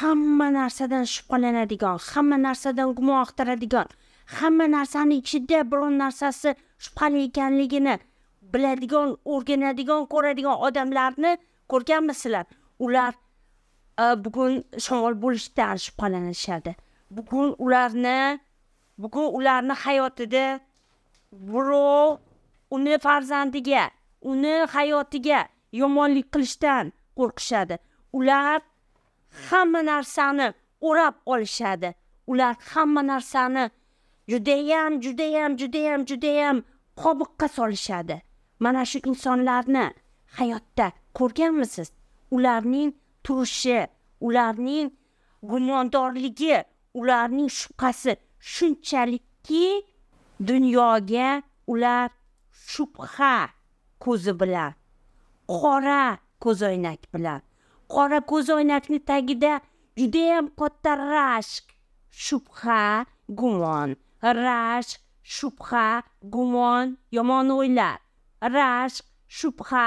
hamma narsadan shubhalanadigan hamma narsadan gumon axtaradigan hamma narsani ichida biron narsasi shubhali ekanligini biladigan o'rganadigan ko'radigan odamlarni ko'rganmisizlar ular bugun shamol bo'lishdan shubhalanishadi bugun ularni bugun ularni hayotida birov uni farzandiga uni hayotiga yomonlik qilishdan qo'rqishadi ular hamma narsani o'rab olishadi ular hamma narsani judayam judayam judayam judayam qobiqqa solishadi mana shu insonlarni hayotda ko'rganmisiz ularning turishi ularning gumondorligi ularning shubhasi shunchalikki dunyoga ular shubha ko'zi bilan qora ko'zoynak bilan qora ko'zoynakni tagida judayam katta rashk shubha gumon rashk shubha gumon yomon o'ylar rashk shubha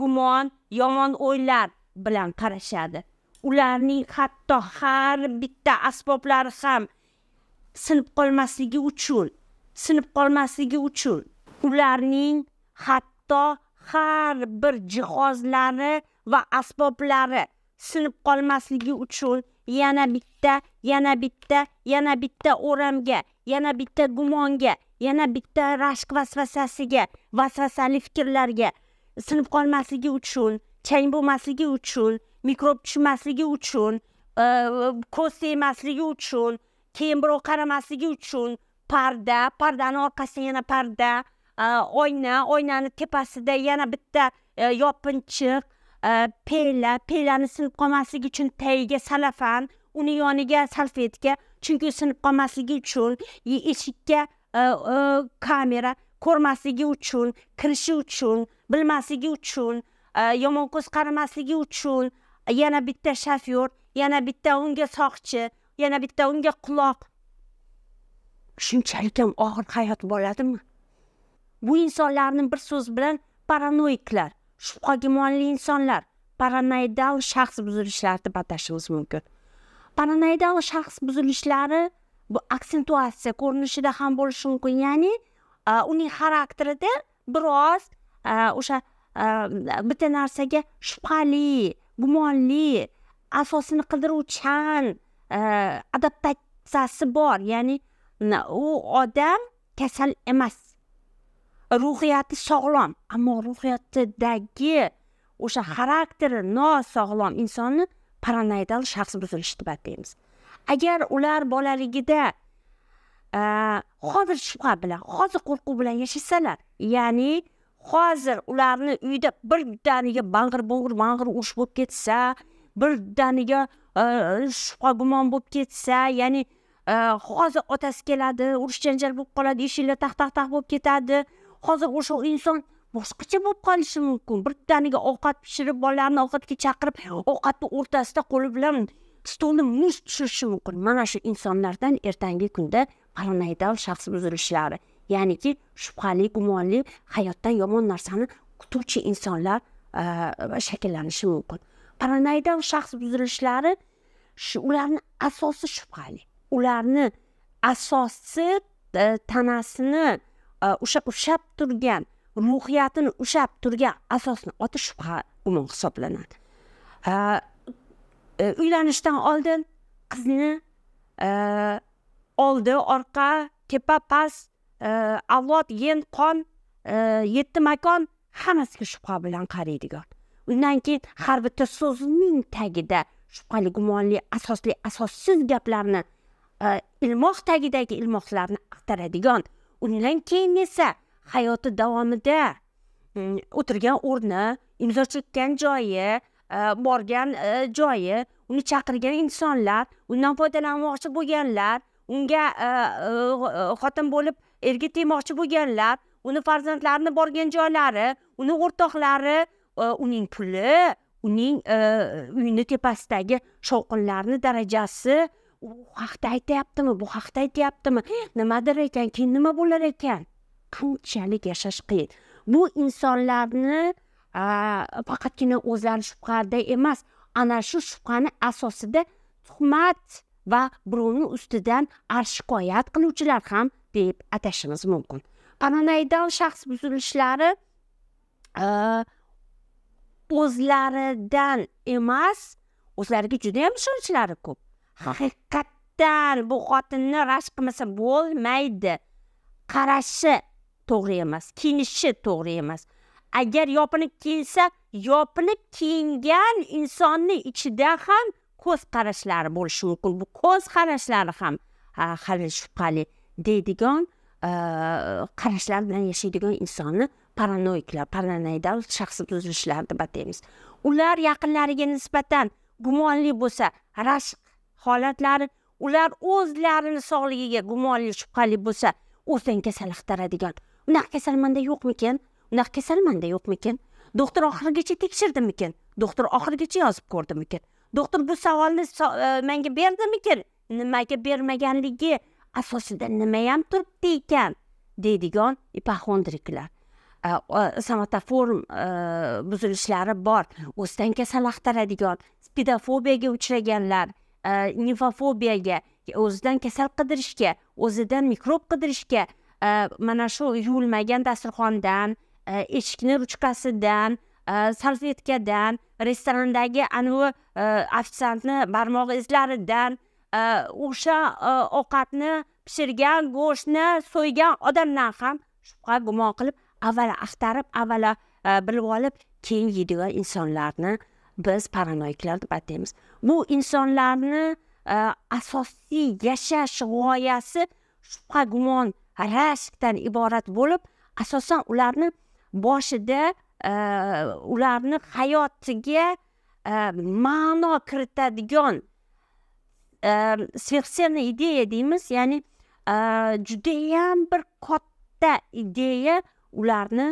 gumon yomon o'ylar bilan qarashadi ularning hatto har bitta asboblari ham sinib qolmasligi uchun sinib qolmasligi uchun ularning hatto har bir jihozlari va asboblari sinib qolmasligi uchun yana bitta yana bitta yana bitta o'ramga yana bitta gumonga yana bitta rashk vasvasasiga vasvasali fikrlarga sinib qolmasligi uchun chang bo'lmasligi uchun mikrob tushmasligi uchun e, ko'z tegmasligi uchun keyin birov qaramasligi uchun parda pardani orqasida yana parda e, oyna oynani tepasida yana bitta e, yopinchiq pela pelani sinib qolmasligi uchun tagiga salafan uni yoniga salfetka chunki sinib qolmasligi uchun eshikka kamera ko'rmasligi uchun kirishi uchun bilmasligi uchun yomon ko'z qaramasligi uchun yana bitta shofyor yana bitta unga soqchi yana bitta unga quloq shunchalik ham og'ir hayot bo'ladimi bu insonlarni bir so'z bilan paranoiklar shubha gumonli insonlar paranoidal shaxs buzilishlari deb atashimiz mumkin paranoidal shaxs buzilishlari bu aksentuatsiya ko'rinishida ham bo'lishi mumkin ya'ni e, uning xarakterida biroz e, o'sha e, bitta narsaga shubhali gumonli asosini qidiruvchan adaptatsiyasi bor ya'ni u odam kasal emas ruhiyati sog'lom ammo ruhiyatidagi o'sha xarakteri nosog'lom insonni paranoidal shaxs buzilishi deb deymiz agar ular bolaligida hozir shubha bilan hozir qo'rquv bilan yashasalar ya'ni hozir ularni uyda birdaniga bang'ir bo'ng'ir bang'ir urush bo'lib ketsa birdaniga shubha gumon bo'lib ketsa ya'ni hozir otasi keladi urush janjal bo'lib qoladi eshiklar taq taq taq bo'lib ketadi hozir o'sha inson boshqacha bo'lib qolishi mumkin birdaniga ovqat pishirib bolalarni ovqatga chaqirib ovqatni o'rtasida qo'li bilan stolni muz tushirishi mumkin mana shu insonlardan ertangi kunda paranoidal shaxs buzilishlari ya'niki shubhali gumonli hayotdan yomon narsani kutuvchi insonlar shakllanishi mumkin paranoidal shaxs buzilishlari shu ularni asosi shubhali ularni asosi e, tanasini o'sha ushlab turgan ruhiyatini ushlab turgan asosni oti shubha gumon hisoblanadi uylanishdan oldin qizni oldi orqa tepa past avlod yen qon yetti makon hammasiga shubha bilan qaraydigan undan keyin har bitta so'zning tagida shubhali gumonli asosli asossiz gaplarni ilmoq tagidagi ilmoqlarni axtaradigan undan keyin esa hayoti davomida mm, o'tirgan o'rni imzo chekkan joyi e, borgan e, joyi uni chaqirgan insonlar undan foydalanmoqchi bo'lganlar unga e, xotin bo'lib erga tegmoqchi bo'lganlar uni farzandlarini borgan joylari uni o'rtoqlari uning puli uning uyini tepasidagi shovqinlarni darajasi u haqda aytyaptimi bu haqda aytyaptimi nimadir ekan keyin nima bo'lar ekan qanchalik yashash qiyin bu insonlarni faqatgina o'zlari shubhada emas ana shu shubhani asosida tuhmat va birovni ustidan shikoyat qiluvchilar ham deb atashimiz mumkin paranoidal shaxs buzilishlari o'zlaridan emas o'zlariga juda yam ishonchlari ko'p haqiqatdan bu xotinni rashk qilmasa bo'lmaydi qarashi to'g'ri emas kiyinishi to'g'ri emas agar yopinib kiyinsa yopinib kiyingan insonni ichida ham ko'z qarashlari bo'lishi mumkin bu ko'z qarashlari ham hali shubhali deydigan e, qarashlar bilan yashaydigan insonni paranoiklar paranoidal shaxs buzilishlar deb ataymiz ular yaqinlariga nisbatan gumonli bo'lsa rashk holatlari ular o'zlarini sog'ligiga gumonli shubhali bo'lsa o'zdan kasal axtaradigan unaqa kasal manda yo'qmikin unaqa kasal manda yo'qmikin doktor oxirigacha tekshirdimikin doktor oxirigacha yozib ko'rdimikin doktor bu savolni so e, menga berdimikin nimaga bermaganligi asosida nimayam turibdi ekan deydigan ipoxondriklar e, samatoform e, buzilishlari bor o'zidan kasal axtaradigan spidofobiyaga uchraganlar nifofobiyaga э, o'zidan kasal qidirishga o'zidan mikrob qidirishga э, mana shu yuvilmagan dasturxondan э, eshikni ruchkasidan salfetkadan restorandagi anavi ofitsiantni barmoq izlaridan o'sha e, ovqatni pishirgan go'shtni so'ygan odamdan ham shubha gumon qilib avval axtarib avvalo e, bilib olib keyin yeydigan insonlarni biz paranoiklar deb ataymiz bu insonlarni e, asosiy yashash g'oyasi shubha gumon rashkdan iborat bo'lib asosan ularni boshida e, ularni hayotiga e, ma'no kiritadigan сверхценный ideya deymiz ya'ni judayam bir katta ideya ularni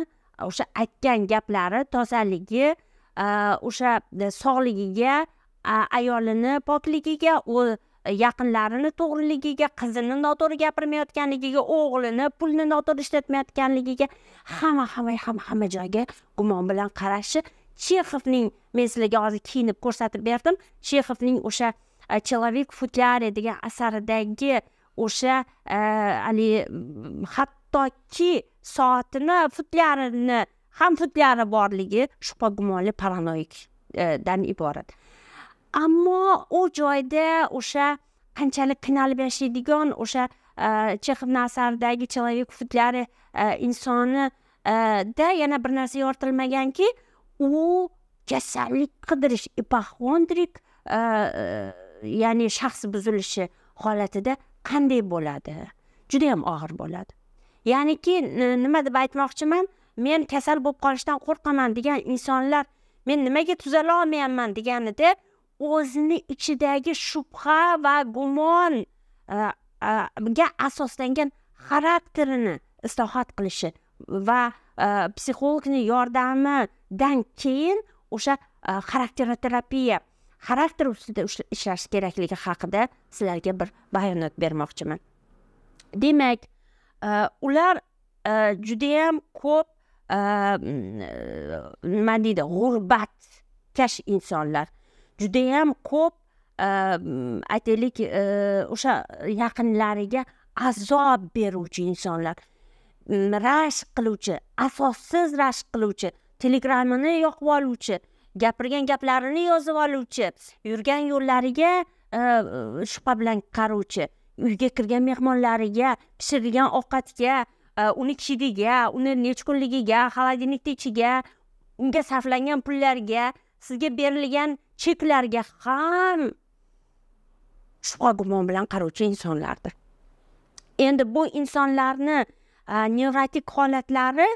o'sha aytgan gaplari tozaligi Э, o'sha e, sog'ligiga e, ayolini pokligiga u e, yaqinlarini to'g'riligiga qizini noto'g'ri gapirmayotganligiga o'g'lini pulni noto'g'ri ishlatmayotganligiga hamma hamma hamma hamma joyga gumon bilan qarashi chexovning men sizlarga hozir kiyinib ko'rsatib berdim chexovning o'sha человек в футляре degan asaridagi o'sha haligi hattoki soatini futlyarini ham hidlari borligi shubha gumonli paranoyikdan e, iborat ammo u joyda o'sha qanchalik qiynalib yashaydigan o'sha e, chexovni asaridagi человек futlari e, insonida yana bir narsa yoritilmaganki u kasallik qidirish ipoxondrik ya'ni shaxs buzilishi holatida qanday bo'ladi judayam og'ir bo'ladi ya'niki nima deb aytmoqchiman men kasal bo'lib qolishdan qo'rqaman degan insonlar men nimaga tuzala olmayapman deganida o'zini ichidagi shubha va gumonga e, e, asoslangan xarakterini islohot qilishi va e, psixologni yordamidan keyin o'sha xarakteroterapiya xarakter ustida ishlash kerakligi haqida sizlarga bir bayonot bermoqchiman demak ular judayam ko'p Mm, nima deydi g'urbat kash insonlar judayam ko'p mm, aytaylik o'sha yaqinlariga azob beruvchi insonlar mm, rashk qiluvchi asossiz rashk qiluvchi telegramini yoqib oluvchi gapirgan gaplarini yozib oluvchi yurgan yo'llariga shubha bilan qaruvchi uyga kirgan mehmonlariga pishirilgan ovqatga uni chid'iga uni nechkunligiga холодильникni ichiga unga sarflangan pullarga sizga berilgan cheklarga ham shubha gumon bilan qarovchi insonlardir endi bu insonlarni nevrotik holatlari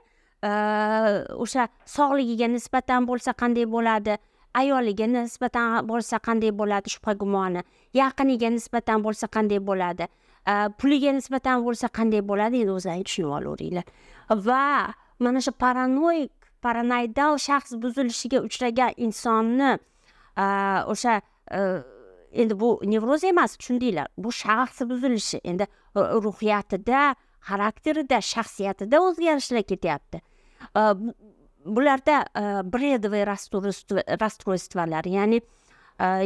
o'sha sog'ligiga nisbatan bo'lsa qanday bo'ladi ayoliga nisbatan bo'lsa qanday bo'ladi shubha gumoni yaqiniga nisbatan bo'lsa qanday bo'ladi puliga nisbatan bo'lsa qanday bo'ladi endi o'zlaring tushunib olaveringlar va mana shu paranoik paranoidal shaxs buzilishiga uchragan insonni o'sha endi bu nevroz emas tushundinglar bu shaxs buzilishi endi ruhiyatida xarakterida shaxsiyatida o'zgarishlar ketyapti bularda bredовый расстройстволар ya'ni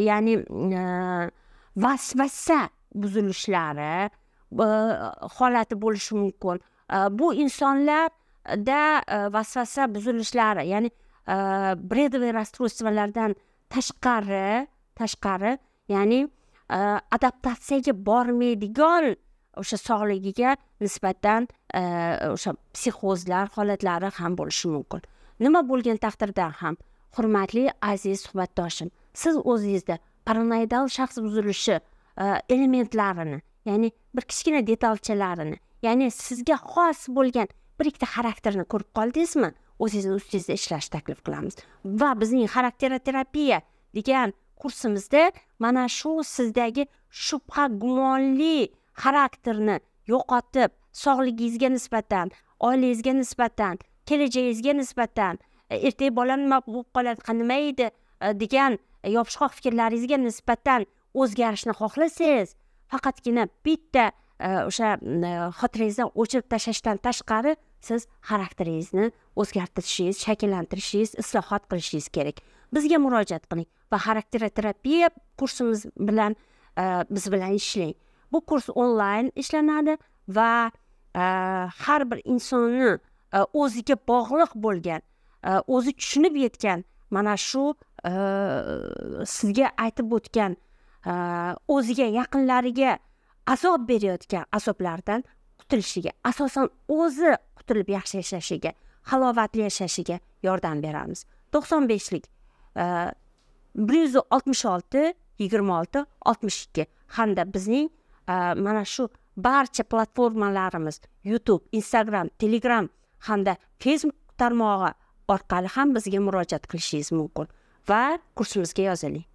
ya'ni vasvasa buzilishlari e, holati bo'lishi mumkin e, bu insonlarda e, vasvasa buzilishlari ya'ni bredовый расстройстволарdan tashqari tashqari ya'ni adaptatsiyaga bormaydigan o'sha sog'ligiga nisbatan o'sha psixozlar holatlari ham bo'lishi mumkin nima bo'lgan taqdirda ham hurmatli aziz suhbatdoshim siz o'zingizda paranoidal shaxs buzilishi E, elementlarini ya'ni bir kichkina detalchalarini ya'ni sizga xos bo'lgan bir ikkita xarakterni ko'rib qoldingizmi o'zingizni ustingizda ishlashni taklif qilamiz va bizning xarakteroterapiya degan kursimizda mana shu sizdagi shubha gumonli xarakterni yo'qotib sog'ligingizga nisbatan oilangizga nisbatan kelajagingizga nisbatan e, ertaga bola nima bo'lib qoladi nima edi e, degan yopishqoq fikrlaringizga nisbatan o'zgarishni xohlasangiz faqatgina bitta e, o'sha e, xotirangizdan o'chirib tashlashdan tashqari siz xarakteringizni o'zgartirishingiz shakllantirishingiz islohot qilishingiz kerak bizga murojaat qiling va xarakter terapiya kursimiz bilan e, biz bilan ishlang bu kurs onlayn ishlanadi va har bir insonni o'ziga bog'liq bo'lgan o'zi tushunib yetgan mana shu sizga aytib o'tgan Э, o'ziga yaqinlariga azob berayotgan azoblardan qutulishiga asosan o'zi qutulib yaxshi yashashiga halovatli yashashiga yordam beramiz to'qson beshlik e, bir yuz oltmish olti yigirma olti oltmish ikki hamda bizning e, mana shu barcha platformalarimiz youtube instagram telegram hamda facebook tarmog'i orqali ham bizga murojaat qilishingiz mumkin va kursimizga yoziling